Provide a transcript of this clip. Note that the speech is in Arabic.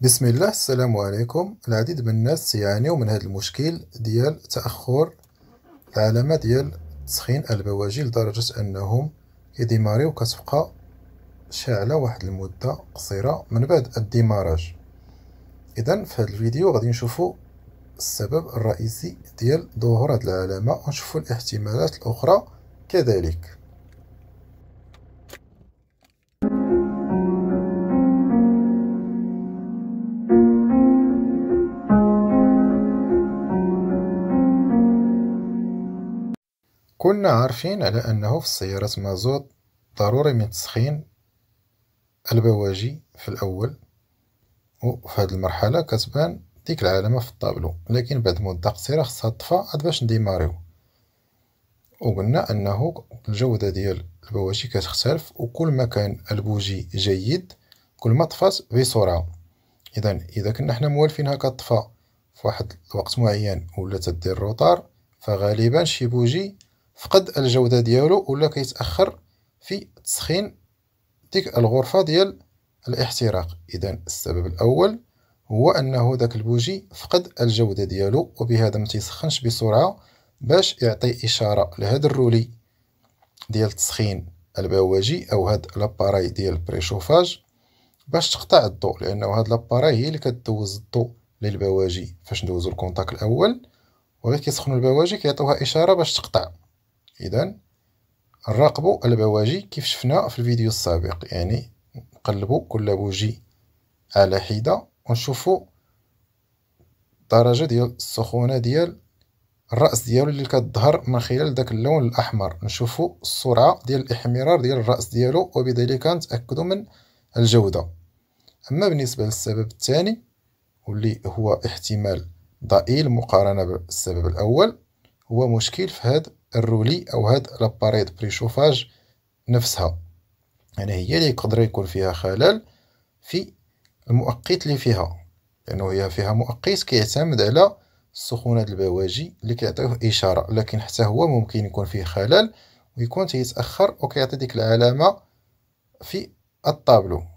بسم الله السلام عليكم العديد من الناس يعانيو من هذا المشكل ديال تاخر العلامه ديال تسخين البواجي لدرجه انهم كيديماريو كتبقى شاعله واحد المده قصيره من بعد الديماراج اذا في هذا الفيديو غادي نشوفوا السبب الرئيسي ديال ظهور هذه العلامه ونشوفوا الاحتمالات الاخرى كذلك كنا عارفين على أنه في سيارات مازوت ضروري من تسخين البواجي في الأول وفي هاد المرحلة كتبان ديك العلامة في الطابلو لكن بعد مدة قصيرة خصها تطفى عاد باش نديماريو وقلنا أنه الجودة ديال البواجي كتختلف وكل ما كان البوجي جيد كل ما طفات بسرعة إذا إذا كنا حنا موالفينها طفى في واحد الوقت معين ولا تدير الروطار فغالبا شي بوجي فقد الجودة ديالو ولا كيتأخر في تسخين ديك الغرفة ديال الاحتراق إذا السبب الأول هو أنه ذاك البوجي فقد الجودة ديالو وبهذا ما تيسخنش بسرعة باش يعطي إشارة لهذا الرولي ديال تسخين البواجي أو هاد لاباراي ديال البريشوفاج باش تقطع الضوء لأنه هاد لاباراي هي اللي كدوز الضوء للبواجي فاش ندوزو الكونتاك الأول وغير كيسخنو البواجي كيعطيوها إشارة باش تقطع إذا نراقبوا البواجي كيف شفنا في الفيديو السابق يعني نقلبوا كل بوجي على حدة ونشوفوا الدرجة ديال السخونة ديال الرأس ديالو اللي كتظهر من خلال داك اللون الأحمر نشوفوا السرعة ديال الإحمرار ديال الرأس ديالو وبذلك نتأكدوا من الجودة أما بالنسبة للسبب الثاني واللي هو احتمال ضئيل مقارنة بالسبب الأول هو مشكل في هذا الرولي أو هاد لاباريد بريشوفاج نفسها يعني هي اللي يقدر يكون فيها خلل في المؤقت اللي فيها لأنه هي فيها مؤقت كيعتمد على السخونة البواجي اللي كيعطيوه إشارة لكن حتى هو ممكن يكون فيه خلل ويكون تيتأخر وكيعطي ديك العلامة في الطابلو